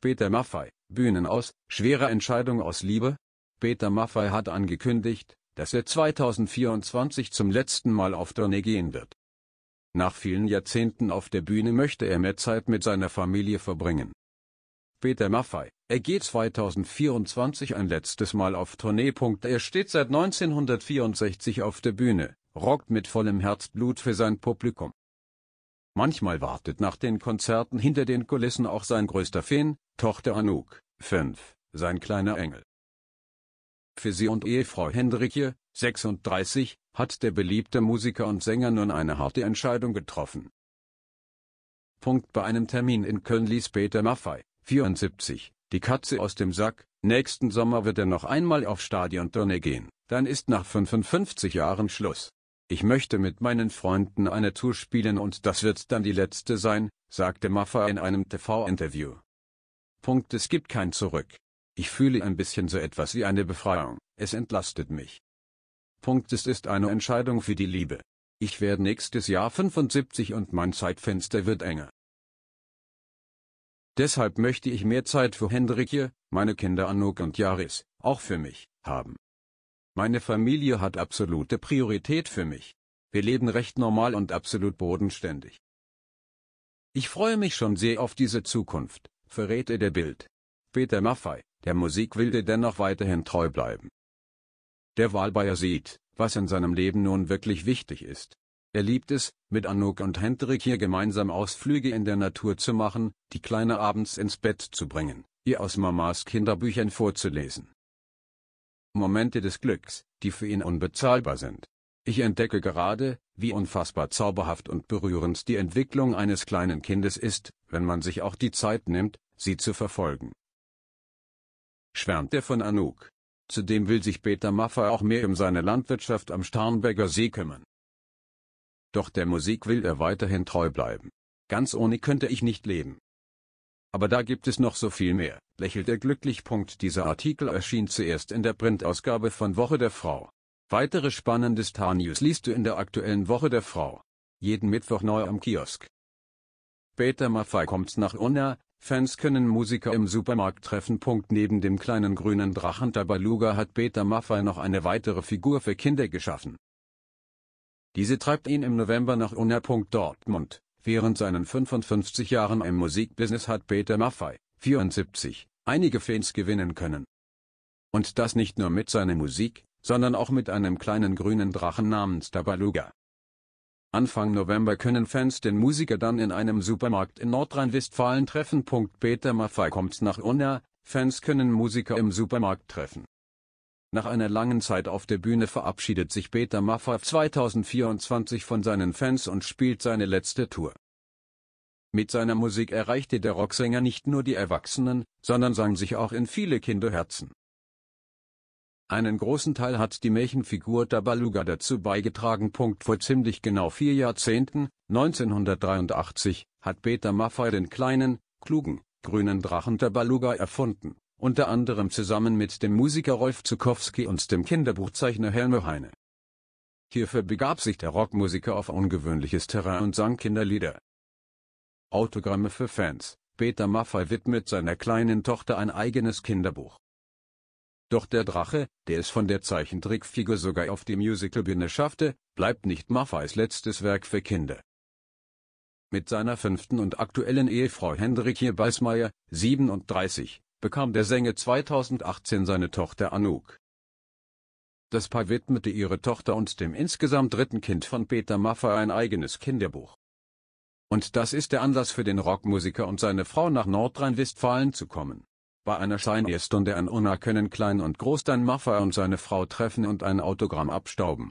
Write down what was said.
Peter Maffei, Bühnen aus, schwere Entscheidung aus Liebe? Peter Maffei hat angekündigt, dass er 2024 zum letzten Mal auf Tournee gehen wird. Nach vielen Jahrzehnten auf der Bühne möchte er mehr Zeit mit seiner Familie verbringen. Peter Maffei, er geht 2024 ein letztes Mal auf Tournee. Er steht seit 1964 auf der Bühne, rockt mit vollem Herzblut für sein Publikum. Manchmal wartet nach den Konzerten hinter den Kulissen auch sein größter Fan, Tochter Anouk, 5, sein kleiner Engel. Für sie und Ehefrau Hendrikje, 36, hat der beliebte Musiker und Sänger nun eine harte Entscheidung getroffen. Punkt bei einem Termin in Köln ließ Peter Maffei, 74, die Katze aus dem Sack, nächsten Sommer wird er noch einmal auf Stadiontournee gehen, dann ist nach 55 Jahren Schluss. Ich möchte mit meinen Freunden eine Tour spielen und das wird dann die letzte sein, sagte Maffa in einem TV-Interview. Punkt Es gibt kein Zurück. Ich fühle ein bisschen so etwas wie eine Befreiung, es entlastet mich. Punkt Es ist eine Entscheidung für die Liebe. Ich werde nächstes Jahr 75 und mein Zeitfenster wird enger. Deshalb möchte ich mehr Zeit für Hendrikje, meine Kinder Anouk und Jaris, auch für mich, haben. Meine Familie hat absolute Priorität für mich. Wir leben recht normal und absolut bodenständig. Ich freue mich schon sehr auf diese Zukunft, verrät verräte der Bild. Peter Maffei, der Musikwilde dennoch weiterhin treu bleiben. Der Wahlbayer sieht, was in seinem Leben nun wirklich wichtig ist. Er liebt es, mit Anouk und Hendrik hier gemeinsam Ausflüge in der Natur zu machen, die Kleine abends ins Bett zu bringen, ihr aus Mamas Kinderbüchern vorzulesen Momente des Glücks, die für ihn unbezahlbar sind. Ich entdecke gerade, wie unfassbar zauberhaft und berührend die Entwicklung eines kleinen Kindes ist, wenn man sich auch die Zeit nimmt, sie zu verfolgen. Schwärmt er von Anouk. Zudem will sich Peter Maffay auch mehr um seine Landwirtschaft am Starnberger See kümmern. Doch der Musik will er weiterhin treu bleiben. Ganz ohne könnte ich nicht leben. Aber da gibt es noch so viel mehr, lächelt er glücklich. Dieser Artikel erschien zuerst in der Printausgabe von Woche der Frau. Weitere spannende Star News liest du in der aktuellen Woche der Frau. Jeden Mittwoch neu am Kiosk. Peter Maffay kommt nach Unna, Fans können Musiker im Supermarkt treffen. Neben dem kleinen grünen Drachen Tabaluga hat Peter Maffay noch eine weitere Figur für Kinder geschaffen. Diese treibt ihn im November nach Unna. Dortmund. Während seinen 55 Jahren im Musikbusiness hat Peter Maffay, 74, einige Fans gewinnen können. Und das nicht nur mit seiner Musik, sondern auch mit einem kleinen grünen Drachen namens Tabaluga. Anfang November können Fans den Musiker dann in einem Supermarkt in Nordrhein-Westfalen treffen. Peter Maffay kommt nach Unna, Fans können Musiker im Supermarkt treffen. Nach einer langen Zeit auf der Bühne verabschiedet sich Peter Maffay 2024 von seinen Fans und spielt seine letzte Tour. Mit seiner Musik erreichte der Rocksänger nicht nur die Erwachsenen, sondern sang sich auch in viele Kinderherzen. Einen großen Teil hat die Märchenfigur Tabaluga dazu beigetragen. Vor ziemlich genau vier Jahrzehnten, 1983, hat Peter Maffay den kleinen, klugen, grünen Drachen Tabaluga erfunden unter anderem zusammen mit dem Musiker Rolf Zukowski und dem Kinderbuchzeichner Helme Heine. Hierfür begab sich der Rockmusiker auf ungewöhnliches Terrain und sang Kinderlieder. Autogramme für Fans. Peter Maffay widmet seiner kleinen Tochter ein eigenes Kinderbuch. Doch der Drache, der es von der Zeichentrickfigur sogar auf die Musicalbühne schaffte, bleibt nicht Maffays letztes Werk für Kinder. Mit seiner fünften und aktuellen Ehefrau Hendrikje Balsmeier, 37, bekam der Sänger 2018 seine Tochter Anouk. Das Paar widmete ihre Tochter und dem insgesamt dritten Kind von Peter Maffay ein eigenes Kinderbuch. Und das ist der Anlass für den Rockmusiker und seine Frau nach Nordrhein-Westfalen zu kommen. Bei einer Scheinierstunde an Unna können Klein und Groß dann Maffay und seine Frau treffen und ein Autogramm abstauben.